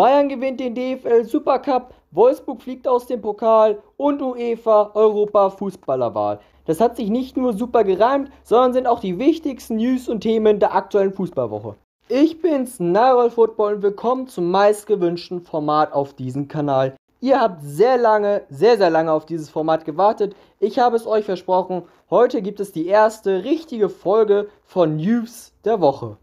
Bayern gewinnt den DFL Supercup, Wolfsburg fliegt aus dem Pokal und UEFA Europa Fußballerwahl. Das hat sich nicht nur super gereimt, sondern sind auch die wichtigsten News und Themen der aktuellen Fußballwoche. Ich bin's, Narol Football und willkommen zum meistgewünschten Format auf diesem Kanal. Ihr habt sehr lange, sehr, sehr lange auf dieses Format gewartet. Ich habe es euch versprochen, heute gibt es die erste richtige Folge von News der Woche.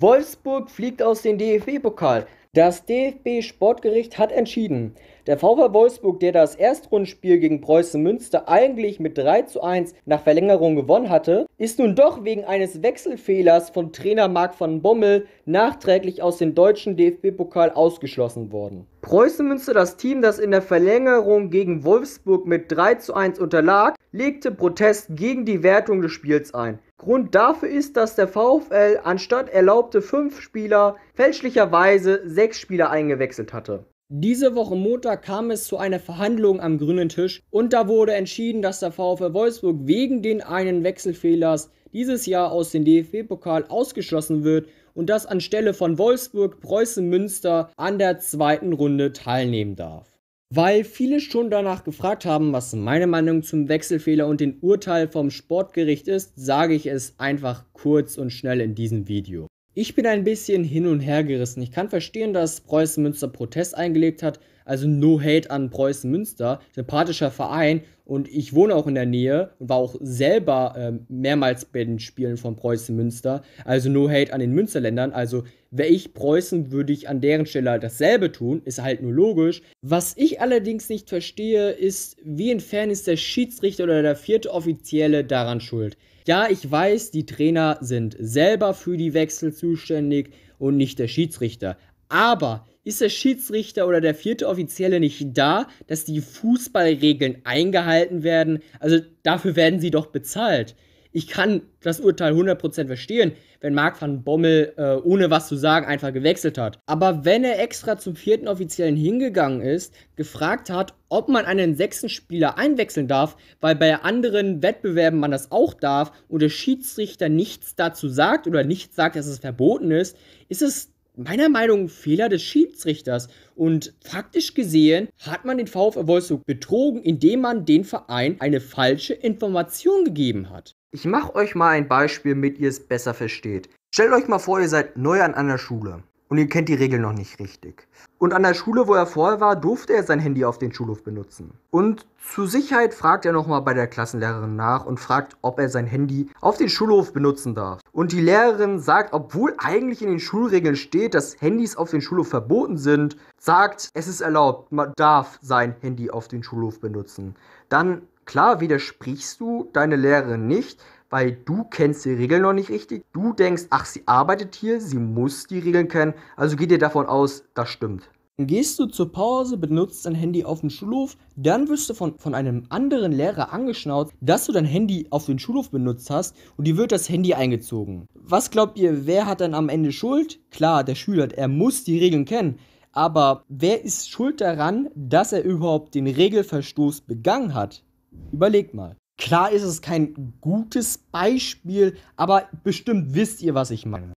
Wolfsburg fliegt aus dem DFB-Pokal. Das DFB-Sportgericht hat entschieden. Der VfL Wolfsburg, der das Erstrundenspiel gegen Preußen Münster eigentlich mit 3 zu 1 nach Verlängerung gewonnen hatte, ist nun doch wegen eines Wechselfehlers von Trainer Marc van Bommel nachträglich aus dem deutschen DFB-Pokal ausgeschlossen worden. Preußen Münster, das Team, das in der Verlängerung gegen Wolfsburg mit 3 zu 1 unterlag, legte Protest gegen die Wertung des Spiels ein. Grund dafür ist, dass der VfL anstatt erlaubte 5 Spieler fälschlicherweise 6 Spieler eingewechselt hatte. Diese Woche Montag kam es zu einer Verhandlung am grünen Tisch und da wurde entschieden, dass der VfL Wolfsburg wegen den einen Wechselfehlers dieses Jahr aus dem DFB-Pokal ausgeschlossen wird und dass anstelle von Wolfsburg Preußen Münster an der zweiten Runde teilnehmen darf. Weil viele schon danach gefragt haben, was meine Meinung zum Wechselfehler und den Urteil vom Sportgericht ist, sage ich es einfach kurz und schnell in diesem Video. Ich bin ein bisschen hin und her gerissen. Ich kann verstehen, dass Preußen Münster Protest eingelegt hat, also no hate an Preußen Münster, sympathischer Verein und ich wohne auch in der Nähe und war auch selber ähm, mehrmals bei den Spielen von Preußen Münster, also no hate an den Münsterländern, also wäre ich Preußen, würde ich an deren Stelle halt dasselbe tun, ist halt nur logisch. Was ich allerdings nicht verstehe, ist, wie entfernt ist der Schiedsrichter oder der vierte Offizielle daran schuld? Ja, ich weiß, die Trainer sind selber für die Wechsel zuständig und nicht der Schiedsrichter. Aber ist der Schiedsrichter oder der vierte Offizielle nicht da, dass die Fußballregeln eingehalten werden? Also dafür werden sie doch bezahlt ich kann das Urteil 100% verstehen, wenn Marc van Bommel äh, ohne was zu sagen einfach gewechselt hat. Aber wenn er extra zum vierten Offiziellen hingegangen ist, gefragt hat, ob man einen sechsten Spieler einwechseln darf, weil bei anderen Wettbewerben man das auch darf und der Schiedsrichter nichts dazu sagt oder nicht sagt, dass es verboten ist, ist es meiner Meinung nach Fehler des Schiedsrichters. Und faktisch gesehen hat man den VfL Wolfsburg betrogen, indem man den Verein eine falsche Information gegeben hat. Ich mache euch mal ein Beispiel, damit ihr es besser versteht. Stellt euch mal vor, ihr seid neu an einer Schule und ihr kennt die Regeln noch nicht richtig. Und an der Schule, wo er vorher war, durfte er sein Handy auf den Schulhof benutzen. Und zur Sicherheit fragt er nochmal bei der Klassenlehrerin nach und fragt, ob er sein Handy auf den Schulhof benutzen darf. Und die Lehrerin sagt, obwohl eigentlich in den Schulregeln steht, dass Handys auf den Schulhof verboten sind, sagt, es ist erlaubt, man darf sein Handy auf den Schulhof benutzen. Dann Klar widersprichst du deine Lehrerin nicht, weil du kennst die Regeln noch nicht richtig. Du denkst, ach, sie arbeitet hier, sie muss die Regeln kennen, also geh dir davon aus, das stimmt. Gehst du zur Pause, benutzt dein Handy auf dem Schulhof, dann wirst du von, von einem anderen Lehrer angeschnauzt, dass du dein Handy auf dem Schulhof benutzt hast und dir wird das Handy eingezogen. Was glaubt ihr, wer hat dann am Ende Schuld? Klar, der Schüler, er muss die Regeln kennen. Aber wer ist schuld daran, dass er überhaupt den Regelverstoß begangen hat? Überlegt mal. Klar ist es kein gutes Beispiel, aber bestimmt wisst ihr, was ich meine.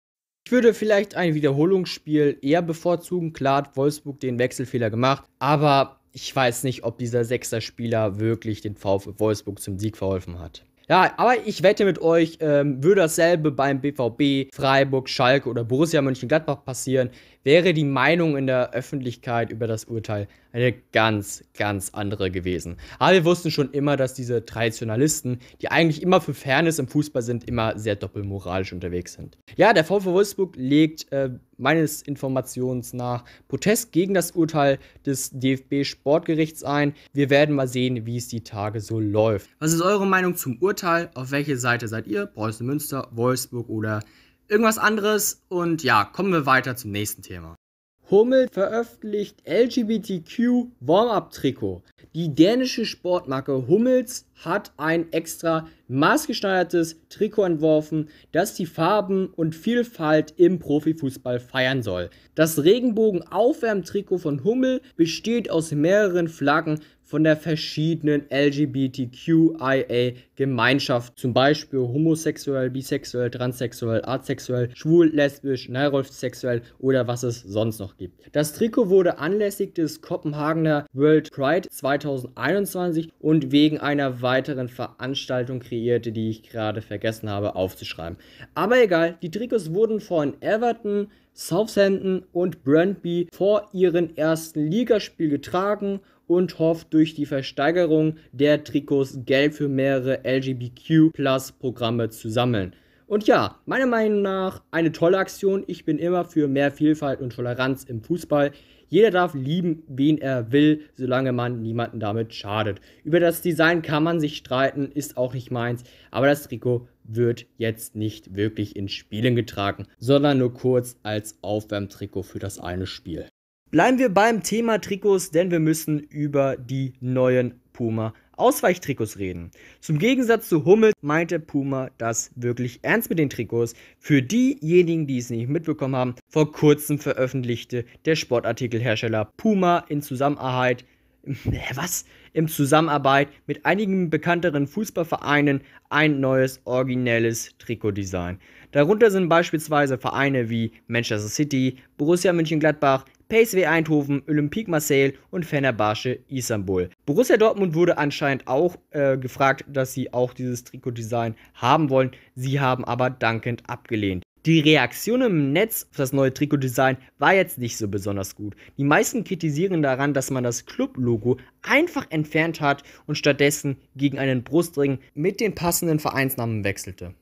Ich würde vielleicht ein Wiederholungsspiel eher bevorzugen. Klar hat Wolfsburg den Wechselfehler gemacht, aber ich weiß nicht, ob dieser sechster Spieler wirklich den VfB Wolfsburg zum Sieg verholfen hat. Ja, aber ich wette mit euch, ähm, würde dasselbe beim BVB, Freiburg, Schalke oder Borussia Mönchengladbach passieren, wäre die Meinung in der Öffentlichkeit über das Urteil eine ganz, ganz andere gewesen. Aber wir wussten schon immer, dass diese Traditionalisten, die eigentlich immer für Fairness im Fußball sind, immer sehr doppelmoralisch unterwegs sind. Ja, der VfW Wolfsburg legt äh, meines Informations nach Protest gegen das Urteil des DFB-Sportgerichts ein. Wir werden mal sehen, wie es die Tage so läuft. Was ist eure Meinung zum Urteil? Auf welche Seite seid ihr? Preußen Münster, Wolfsburg oder irgendwas anderes und ja, kommen wir weiter zum nächsten Thema. Hummel veröffentlicht LGBTQ Warm-Up-Trikot. Die dänische Sportmarke Hummels hat ein extra maßgeschneidertes Trikot entworfen, das die Farben und Vielfalt im Profifußball feiern soll. Das Regenbogen-Aufwärmtrikot von Hummel besteht aus mehreren Flaggen von der verschiedenen LGBTQIA-Gemeinschaft, zum Beispiel homosexuell, bisexuell, transsexuell, asexuell, schwul, lesbisch, neurolfsexuell oder was es sonst noch gibt. Das Trikot wurde anlässlich des Kopenhagener World Pride 2021 und wegen einer weiteren Veranstaltung kreierte, die ich gerade vergessen habe aufzuschreiben. Aber egal, die Trikots wurden von Everton, Southampton und Brandby vor ihrem ersten Ligaspiel getragen und hofft durch die Versteigerung der Trikots Geld für mehrere LGBTQ plus Programme zu sammeln. Und ja, meiner Meinung nach eine tolle Aktion. Ich bin immer für mehr Vielfalt und Toleranz im Fußball. Jeder darf lieben, wen er will, solange man niemanden damit schadet. Über das Design kann man sich streiten, ist auch nicht meins, aber das Trikot wird jetzt nicht wirklich in Spielen getragen, sondern nur kurz als Aufwärmtrikot für das eine Spiel. Bleiben wir beim Thema Trikots, denn wir müssen über die neuen Puma Ausweichtrikots reden. Zum Gegensatz zu Hummel meinte Puma das wirklich ernst mit den Trikots. Für diejenigen, die es nicht mitbekommen haben, vor kurzem veröffentlichte der Sportartikelhersteller Puma in Zusammenarbeit was? Im Zusammenarbeit mit einigen bekannteren Fußballvereinen ein neues originelles Trikotdesign. Darunter sind beispielsweise Vereine wie Manchester City, Borussia Mönchengladbach, PSV Eindhoven, Olympique Marseille und Fenerbahce Istanbul. Borussia Dortmund wurde anscheinend auch äh, gefragt, dass sie auch dieses Trikotdesign haben wollen. Sie haben aber dankend abgelehnt. Die Reaktion im Netz auf das neue Trikotdesign war jetzt nicht so besonders gut. Die meisten kritisieren daran, dass man das Club-Logo einfach entfernt hat und stattdessen gegen einen Brustring mit den passenden Vereinsnamen wechselte.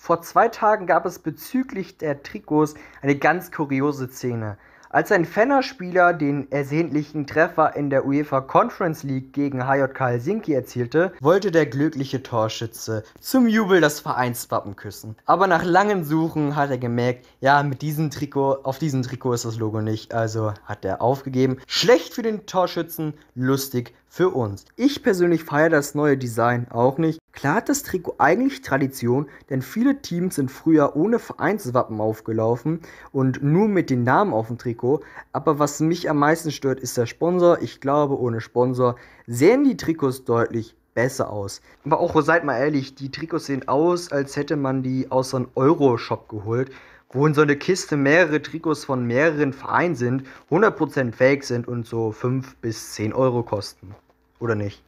Vor zwei Tagen gab es bezüglich der Trikots eine ganz kuriose Szene. Als ein Fennerspieler den ersehnlichen Treffer in der UEFA Conference League gegen HJK Helsinki erzielte, wollte der glückliche Torschütze zum Jubel das Vereinswappen küssen. Aber nach langem Suchen hat er gemerkt, ja, mit diesem Trikot, auf diesem Trikot ist das Logo nicht, also hat er aufgegeben. Schlecht für den Torschützen, lustig für uns. Ich persönlich feiere das neue Design auch nicht. Klar hat das Trikot eigentlich Tradition, denn viele Teams sind früher ohne Vereinswappen aufgelaufen und nur mit den Namen auf dem Trikot. Aber was mich am meisten stört, ist der Sponsor. Ich glaube, ohne Sponsor sehen die Trikots deutlich besser aus. Aber auch, seid mal ehrlich, die Trikots sehen aus, als hätte man die aus einem Euro-Shop geholt wo in so eine Kiste mehrere Trikots von mehreren Vereinen sind, 100% fake sind und so 5 bis 10 Euro kosten. Oder nicht?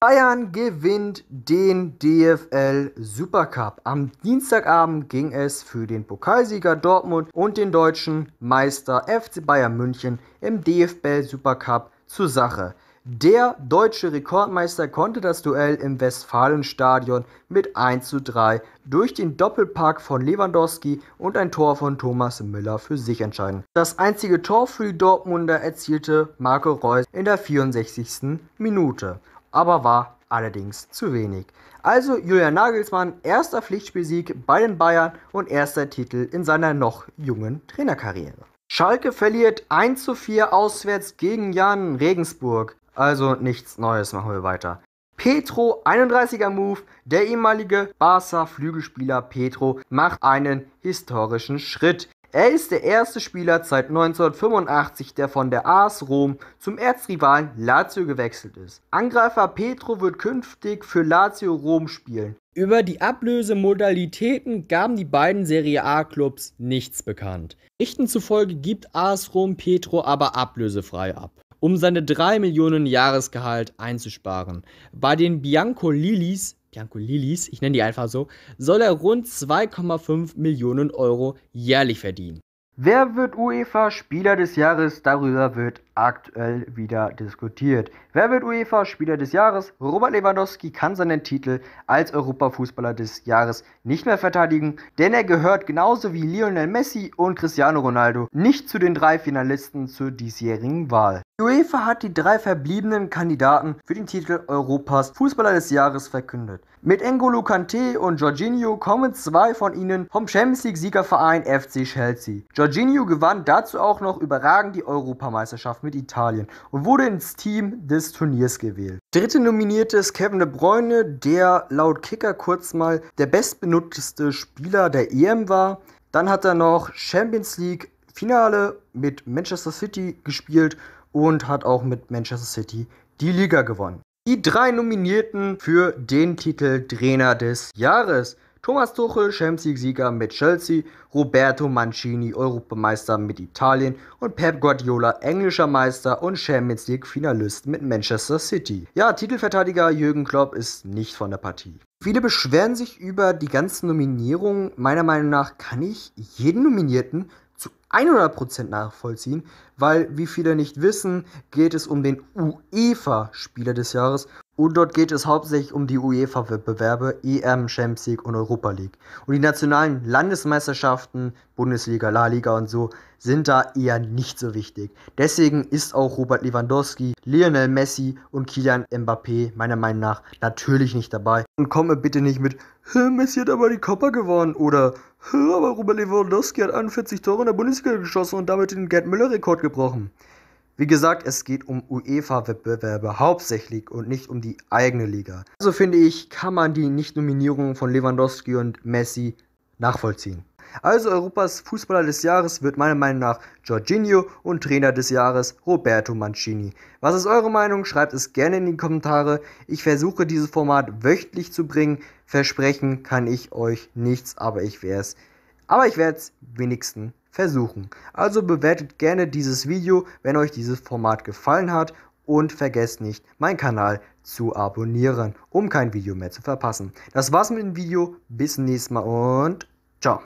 Bayern gewinnt den DFL Supercup. Am Dienstagabend ging es für den Pokalsieger Dortmund und den deutschen Meister FC Bayern München im DFL Supercup zur Sache. Der deutsche Rekordmeister konnte das Duell im Westfalenstadion mit 1:3 durch den Doppelpack von Lewandowski und ein Tor von Thomas Müller für sich entscheiden. Das einzige Tor für die Dortmunder erzielte Marco Reus in der 64. Minute, aber war allerdings zu wenig. Also Julian Nagelsmann, erster Pflichtspielsieg bei den Bayern und erster Titel in seiner noch jungen Trainerkarriere. Schalke verliert 1:4 auswärts gegen Jan Regensburg. Also nichts Neues, machen wir weiter. Petro, 31er Move, der ehemalige Barca-Flügelspieler Petro macht einen historischen Schritt. Er ist der erste Spieler seit 1985, der von der AS Rom zum Erzrivalen Lazio gewechselt ist. Angreifer Petro wird künftig für Lazio Rom spielen. Über die Ablösemodalitäten gaben die beiden Serie A-Clubs nichts bekannt. Richten zufolge gibt AS Rom Petro aber ablösefrei ab um seine 3 Millionen Jahresgehalt einzusparen. Bei den Bianco Lilis, Bianco Lilis, ich nenne die einfach so, soll er rund 2,5 Millionen Euro jährlich verdienen. Wer wird UEFA Spieler des Jahres? Darüber wird aktuell wieder diskutiert. Wer wird UEFA-Spieler des Jahres? Robert Lewandowski kann seinen Titel als Europafußballer des Jahres nicht mehr verteidigen, denn er gehört genauso wie Lionel Messi und Cristiano Ronaldo nicht zu den drei Finalisten zur diesjährigen Wahl. Die UEFA hat die drei verbliebenen Kandidaten für den Titel Europas Fußballer des Jahres verkündet. Mit N'Golo Kanté und Jorginho kommen zwei von ihnen vom Champions League-Siegerverein FC Chelsea. Jorginho gewann dazu auch noch überragend die Europameisterschaft mit Italien und wurde ins Team des Turniers gewählt. Dritte Nominierte ist Kevin De Bruyne, der laut Kicker kurz mal der bestbenutzteste Spieler der EM war. Dann hat er noch Champions League Finale mit Manchester City gespielt und hat auch mit Manchester City die Liga gewonnen. Die drei Nominierten für den Titel Trainer des Jahres Thomas Tuchel, Champions League-Sieger mit Chelsea, Roberto Mancini, Europameister mit Italien und Pep Guardiola, englischer Meister und Champions League-Finalist mit Manchester City. Ja, Titelverteidiger Jürgen Klopp ist nicht von der Partie. Viele beschweren sich über die ganzen Nominierungen. Meiner Meinung nach kann ich jeden Nominierten zu 100% nachvollziehen, weil, wie viele nicht wissen, geht es um den UEFA-Spieler des Jahres und dort geht es hauptsächlich um die UEFA-Wettbewerbe EM, Champions League und Europa League. Und die nationalen Landesmeisterschaften, Bundesliga, La Liga und so, sind da eher nicht so wichtig. Deswegen ist auch Robert Lewandowski, Lionel Messi und Kylian Mbappé meiner Meinung nach natürlich nicht dabei. Und komme bitte nicht mit, Messi hat aber die Copa gewonnen oder aber Robert Lewandowski hat 41 Tore in der Bundesliga geschossen und damit den Gerd Müller-Rekord gebrochen. Wie gesagt, es geht um UEFA-Wettbewerbe hauptsächlich und nicht um die eigene Liga. Also finde ich, kann man die nicht Nichtnominierung von Lewandowski und Messi nachvollziehen. Also Europas Fußballer des Jahres wird meiner Meinung nach Jorginho und Trainer des Jahres Roberto Mancini. Was ist eure Meinung? Schreibt es gerne in die Kommentare. Ich versuche dieses Format wöchentlich zu bringen. Versprechen kann ich euch nichts, Aber ich werde es wenigstens versuchen. Also bewertet gerne dieses Video, wenn euch dieses Format gefallen hat und vergesst nicht, meinen Kanal zu abonnieren, um kein Video mehr zu verpassen. Das war's mit dem Video, bis zum nächsten Mal und ciao.